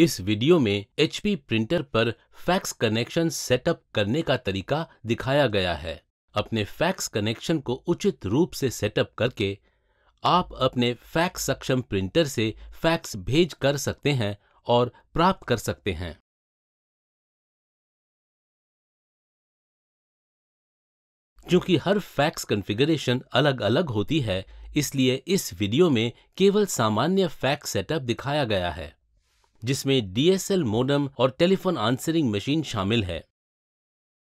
इस वीडियो में HP printer पर फैक्स कनेक्शन सेटअप करने का तरीका दिखाया गया है अपने फैक्स कनेक्शन को उचित रूप से सेटअप करके आप अपने फैक्स सक्षम प्रिंटर से फैक्स भेज कर सकते हैं और प्राप्त कर सकते हैं क्योंकि हर फैक्स कॉन्फ़िगरेशन अलग अलग होती है इसलिए इस वीडियो में केवल सामान्य फैक्स सेटअप दिखाया गया है जिसमें डीएसएल मोडम और टेलीफोन आंसरिंग मशीन शामिल है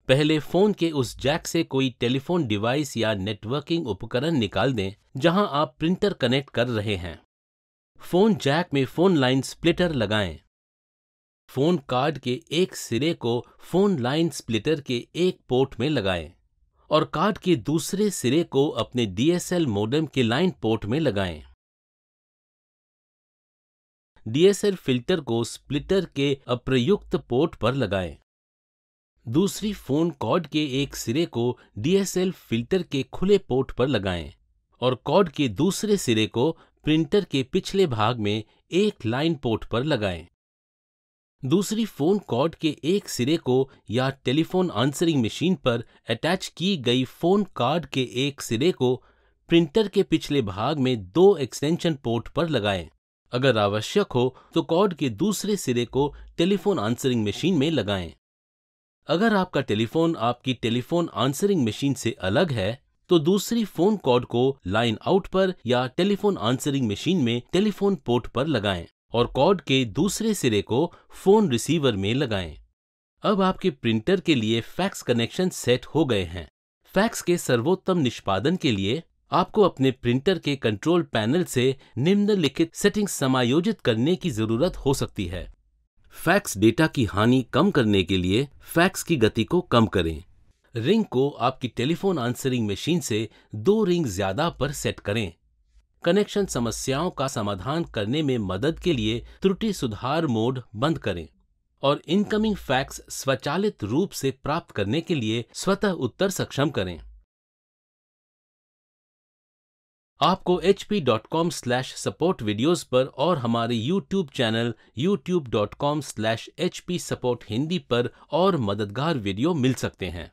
पहले फोन के उस जैक से कोई टेलीफोन डिवाइस या नेटवर्किंग उपकरण निकाल दें जहां आप प्रिंटर कनेक्ट कर रहे हैं फोन जैक में फोन लाइन स्प्लिटर लगाएं। फोन कार्ड के एक सिरे को फोन लाइन स्प्लिटर के एक पोर्ट में लगाएं और कार्ड के दूसरे सिरे को अपने डीएसएल मोडम के लाइन पोर्ट में लगाएं। डीएसएल फिल्टर को स्प्लिटर के अप्रयुक्त पोर्ट पर लगाएं। दूसरी फोन कॉर्ड के एक सिरे को डीएसएल फिल्टर के खुले पोर्ट पर लगाएं और कॉर्ड के दूसरे सिरे को प्रिंटर के पिछले भाग में एक लाइन पोर्ट पर लगाएं। दूसरी फोन कॉर्ड के एक सिरे को या टेलीफोन आंसरिंग मशीन पर अटैच की गई फोन कार्ड के एक सिरे को प्रिंटर के पिछले भाग में दो एक्सटेंशन पोर्ट पर लगाएं अगर आवश्यक हो तो कॉर्ड के दूसरे सिरे को टेलीफोन आंसरिंग मशीन में लगाएं। अगर आपका टेलीफोन आपकी टेलीफोन आंसरिंग मशीन से अलग है तो दूसरी फोन कॉर्ड को लाइन आउट पर या टेलीफोन आंसरिंग मशीन में टेलीफोन पोर्ट पर लगाएं और कॉर्ड के दूसरे सिरे को फोन रिसीवर में लगाएं। अब आपके प्रिंटर के लिए फैक्स कनेक्शन सेट हो गए हैं फैक्स के सर्वोत्तम निष्पादन के लिए आपको अपने प्रिंटर के कंट्रोल पैनल से निम्नलिखित सेटिंग समायोजित करने की जरूरत हो सकती है फैक्स डेटा की हानि कम करने के लिए फैक्स की गति को कम करें रिंग को आपकी टेलीफोन आंसरिंग मशीन से दो रिंग ज्यादा पर सेट करें कनेक्शन समस्याओं का समाधान करने में मदद के लिए त्रुटि सुधार मोड बंद करें और इनकमिंग फैक्स स्वचालित रूप से प्राप्त करने के लिए स्वतः उत्तर सक्षम करें आपको H P dot com slash support videos पर और हमारे YouTube channel YouTube dot com slash H P support Hindi पर और मददगार वीडियो मिल सकते हैं